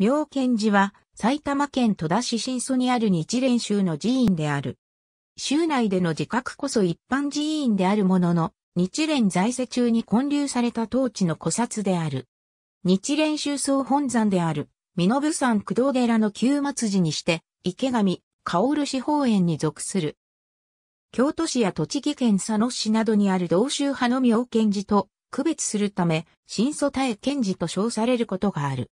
妙見寺は埼玉県戸田市新曽にある日蓮宗の寺院である。州内での自覚こそ一般寺院であるものの、日蓮在世中に建立された当地の古刹である。日蓮宗総本山である、身延山工藤寺の旧末寺にして、池上、薫四法園に属する。京都市や栃木県佐野市などにある同州派の妙見寺と区別するため、新祖大賢寺と称されることがある。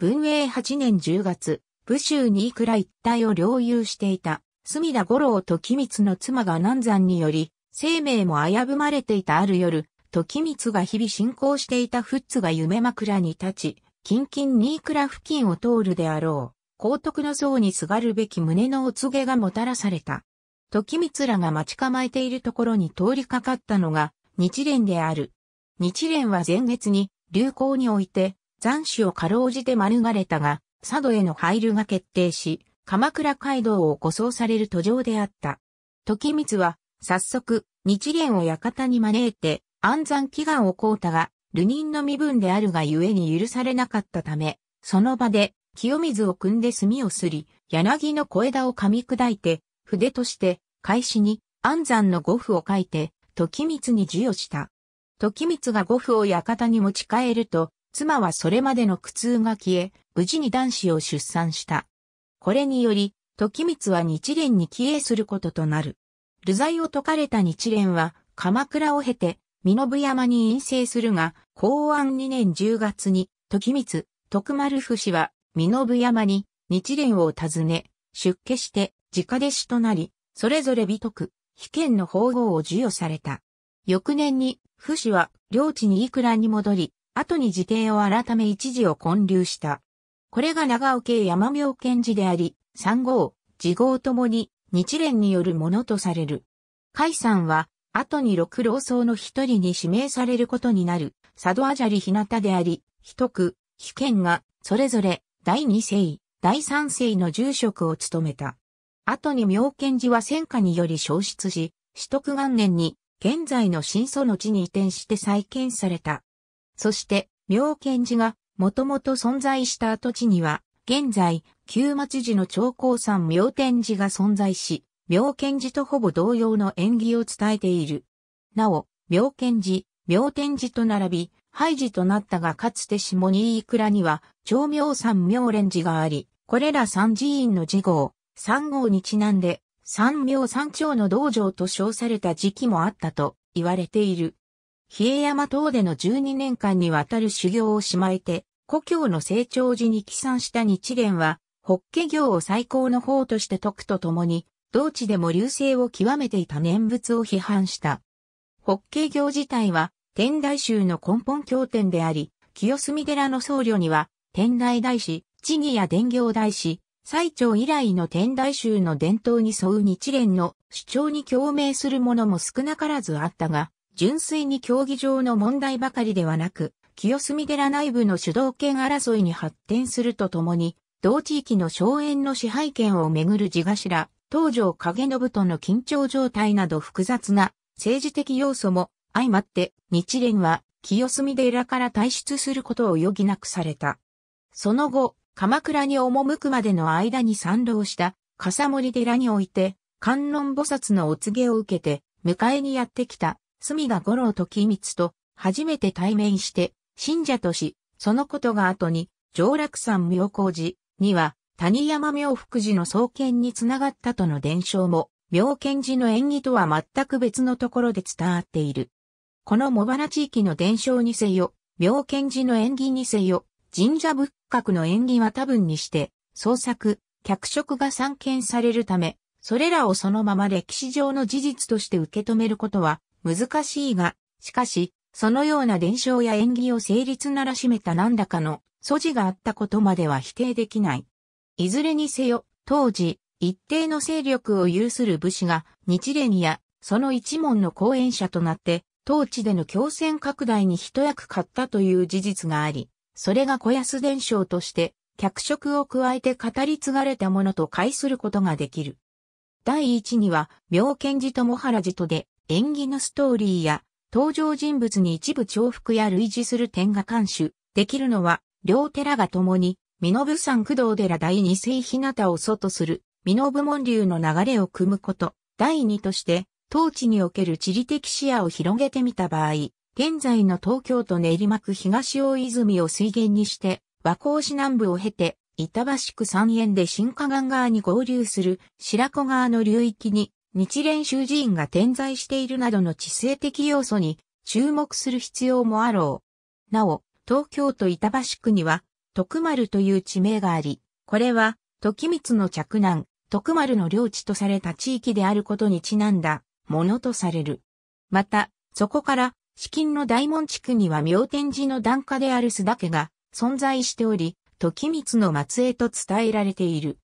文永8年10月、武州にいくら一帯を領有していた、隅田五郎と時光の妻が南山により、生命も危ぶまれていたある夜、時光が日々進行していた富津が夢枕に立ち、近々にいくら付近を通るであろう。高徳の僧にすがるべき胸のお告げがもたらされた。時光らが待ち構えているところに通りかかったのが日蓮である。日蓮は前月に流行において残死をかろうじて免れたが、佐渡への配慮が決定し、鎌倉街道を護送される途上であった。時光は、早速、日蓮を館に招いて、安山祈願をこうたが、流人の身分であるがゆえに許されなかったため、その場で、清水を汲んで墨をすり、柳の小枝を噛み砕いて、筆として、開始に、安山の五符を書いて、時光に授与した。時光が五符を館に持ち帰ると、妻はそれまでの苦痛が消え、無事に男子を出産した。これにより、時光は日蓮に帰依することとなる。流罪を解かれた日蓮は、鎌倉を経て、身延山に陰性するが、公安2年10月に、時光、徳丸不氏は、身延山に、日蓮を訪ね、出家して、直弟子となり、それぞれ美徳、被験の法号を授与された。翌年に、不氏は、領地にいくらに戻り、後に自邸を改め一時を建立した。これが長尾系山明賢寺であり、三号、次号ともに日蓮によるものとされる。海山は、後に六老僧の一人に指名されることになる、佐渡あじゃり日向であり、一区、主県が、それぞれ、第二世、第三世の住職を務めた。後に妙見寺は戦火により消失し、取得元年に、現在の新祖の地に移転して再建された。そして、妙見寺が、もともと存在した跡地には、現在、旧町寺の長江山妙天寺が存在し、妙見寺とほぼ同様の縁起を伝えている。なお、妙見寺、妙天寺と並び、廃寺となったがかつて下にいくらには、長明山妙蓮寺があり、これら三寺院の寺号、三号にちなんで、三明三長の道場と称された時期もあったと言われている。比叡山等での12年間にわたる修行をしまえて、故郷の成長時に帰参した日蓮は、法華経を最高の法として説くとともに、同地でも流星を極めていた念仏を批判した。法華経自体は、天台宗の根本経典であり、清澄寺の僧侶には、天台大師、地義や伝行大師、最長以来の天台宗の伝統に沿う日蓮の主張に共鳴するものも少なからずあったが、純粋に競技場の問題ばかりではなく、清澄寺内部の主導権争いに発展するとともに、同地域の荘園の支配権をめぐる地頭、東条影信との緊張状態など複雑な政治的要素も相まって日蓮は清澄寺から退出することを余儀なくされた。その後、鎌倉に赴くまでの間に参同した笠森寺において観音菩薩のお告げを受けて迎えにやってきた隅田五郎と機密と初めて対面して、信者とし、そのことが後に、上洛山妙高寺には、谷山妙福寺の創建につながったとの伝承も、妙見寺の縁起とは全く別のところで伝わっている。この茂原地域の伝承にせよ、妙見寺の縁起にせよ、神社仏閣の縁起は多分にして、創作、脚色が散見されるため、それらをそのまま歴史上の事実として受け止めることは難しいが、しかし、そのような伝承や演技を成立ならしめた何らかの素地があったことまでは否定できない。いずれにせよ、当時、一定の勢力を有する武士が日蓮やその一門の講演者となって、当地での強戦拡大に一役買ったという事実があり、それが小安伝承として、脚色を加えて語り継がれたものと解することができる。第一には、妙見寺と茂原寺とで、演技のストーリーや登場人物に一部重複や類似する点が監修できるのは、両寺が共に、身延山工藤寺第二世日向を祖とする、身延門流の流れを組むこと、第二として、当地における地理的視野を広げてみた場合、現在の東京都練馬区東大泉を水源にして、和光市南部を経て、板橋区三園で新河岸側に合流する白子川の流域に日蓮宗寺院が点在しているなどの地政的要素に注目する必要もあろう。なお、東京都板橋区には、徳丸という地名があり、これは、時光の着難、徳丸の領地とされた地域であることにちなんだ、ものとされる。また、そこから、至近の大門地区には妙天寺の檀家である須田家が存在しており、時光の末裔と伝えられている。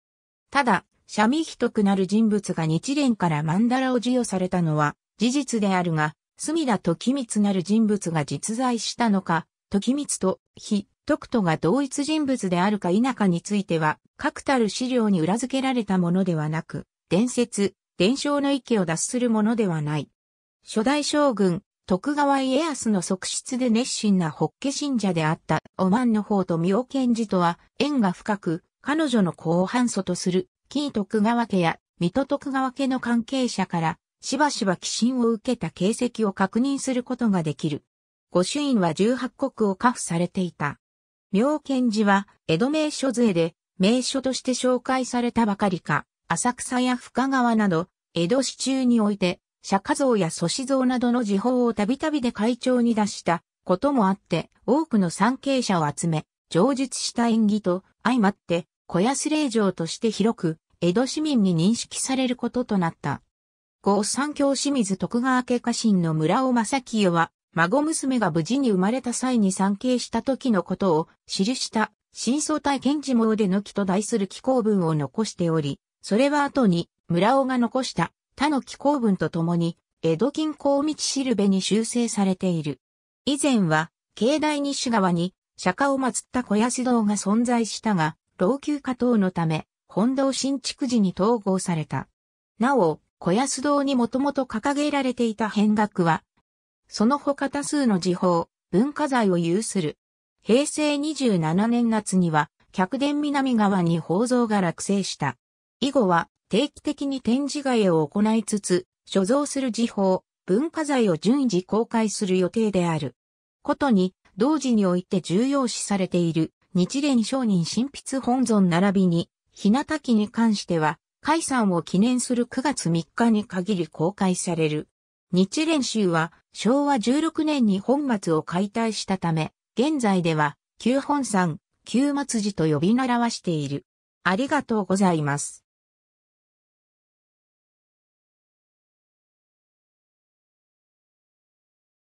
ただ、シャミヒトクなる人物が日蓮から曼荼羅を授与されたのは事実であるが、隅田時光なる人物が実在したのか、時光と非徳とが同一人物であるか否かについては、確たる資料に裏付けられたものではなく、伝説、伝承の域を脱するものではない。初代将軍、徳川家康の側室で熱心な法華信者であった、オマンの方と尾賢治とは、縁が深く、彼女の後半祖とする紀伊徳川家や水戸徳川家の関係者から、しばしば寄進を受けた形跡を確認することができる。御朱印は18国を下付されていた。妙見寺は、江戸名所税で、名所として紹介されたばかりか、浅草や深川など、江戸市中において、釈迦像や祖師像などの時報をたびたびで会長に出したこともあって、多くの参詣者を集め、上述した演技と相まって、小安霊場として広く、江戸市民に認識されることとなった。後三京清水徳川家家臣の村尾正清は、孫娘が無事に生まれた際に参詣した時のことを記した真相体検事網で抜きと題する紀行文を残しており、それは後に村尾が残した他の気候文とともに、江戸近郊道しるべに修正されている。以前は、境内西側に釈迦を祀った小安堂が存在したが、老朽化等のため、本堂新築時に統合された。なお、小安堂にもともと掲げられていた変額は、その他多数の時報、文化財を有する。平成27年夏には、客殿南側に宝蔵が落成した。以後は、定期的に展示替えを行いつつ、所蔵する時報、文化財を順次公開する予定である。ことに、同時において重要視されている、日蓮聖人神筆本尊並びに、日向記に関しては、解散を記念する9月3日に限り公開される。日蓮宗は昭和16年に本末を解体したため、現在では旧本山、旧末寺と呼び習わしている。ありがとうございます。